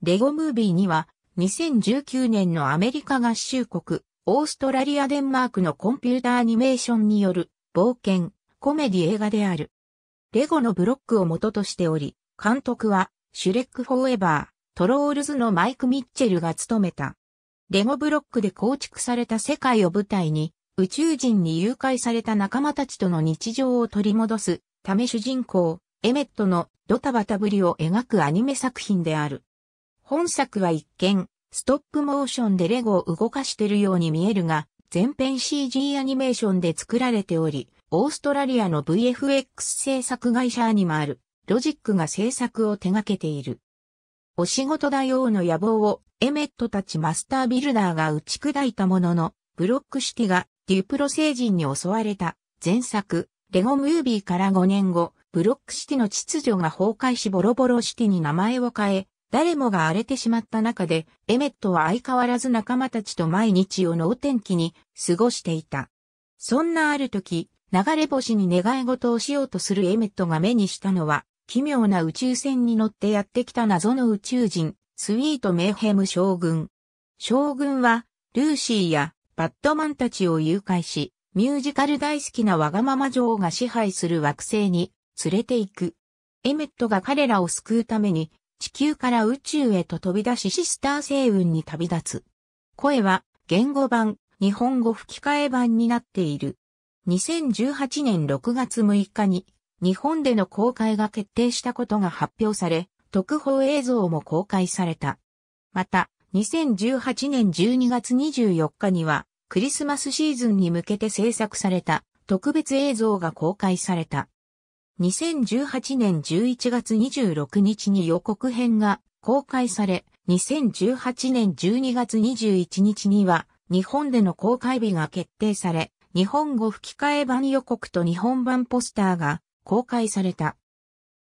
レゴムービーには、2019年のアメリカ合衆国、オーストラリアデンマークのコンピュータアニメーションによる冒険、コメディ映画である。レゴのブロックを元としており、監督は、シュレック・フォーエバー、トロールズのマイク・ミッチェルが務めた。レゴブロックで構築された世界を舞台に、宇宙人に誘拐された仲間たちとの日常を取り戻すため主人公、エメットのドタバタぶりを描くアニメ作品である。本作は一見、ストップモーションでレゴを動かしているように見えるが、全編 CG アニメーションで作られており、オーストラリアの VFX 制作会社アニマール、ロジックが制作を手掛けている。お仕事だよの野望をエメットたちマスタービルダーが打ち砕いたものの、ブロックシティがデュプロ星人に襲われた前作、レゴムービーから5年後、ブロックシティの秩序が崩壊しボロボロシティに名前を変え、誰もが荒れてしまった中で、エメットは相変わらず仲間たちと毎日を能天気に過ごしていた。そんなある時、流れ星に願い事をしようとするエメットが目にしたのは、奇妙な宇宙船に乗ってやってきた謎の宇宙人、スウィート・メーヘム将軍。将軍は、ルーシーやバットマンたちを誘拐し、ミュージカル大好きなわがまま女王が支配する惑星に連れて行く。エメットが彼らを救うために地球から宇宙へと飛び出しシスター星雲に旅立つ。声は言語版、日本語吹き替え版になっている。2018年6月6日に日本での公開が決定したことが発表され、特報映像も公開された。また、2018年12月24日にはクリスマスシーズンに向けて制作された特別映像が公開された。2018年11月26日に予告編が公開され、2018年12月21日には日本での公開日が決定され、日本語吹き替え版予告と日本版ポスターが公開された。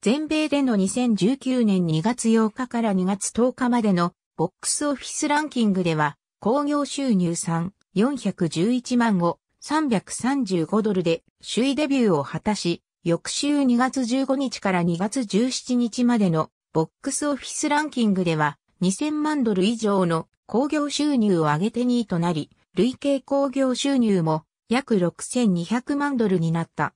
全米での2019年2月8日から2月10日までのボックスオフィスランキングでは、興行収入3、411万5、335ドルで首位デビューを果たし、翌週2月15日から2月17日までのボックスオフィスランキングでは2000万ドル以上の工業収入を上げて2位となり、累計工業収入も約6200万ドルになった。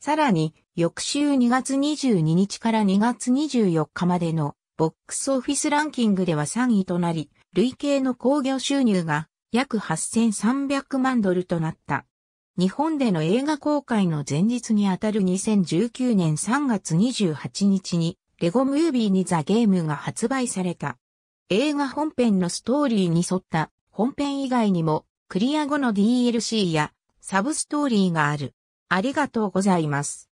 さらに、翌週2月22日から2月24日までのボックスオフィスランキングでは3位となり、累計の工業収入が約8300万ドルとなった。日本での映画公開の前日にあたる2019年3月28日に、レゴムービーにザ・ゲームが発売された。映画本編のストーリーに沿った本編以外にも、クリア後の DLC やサブストーリーがある。ありがとうございます。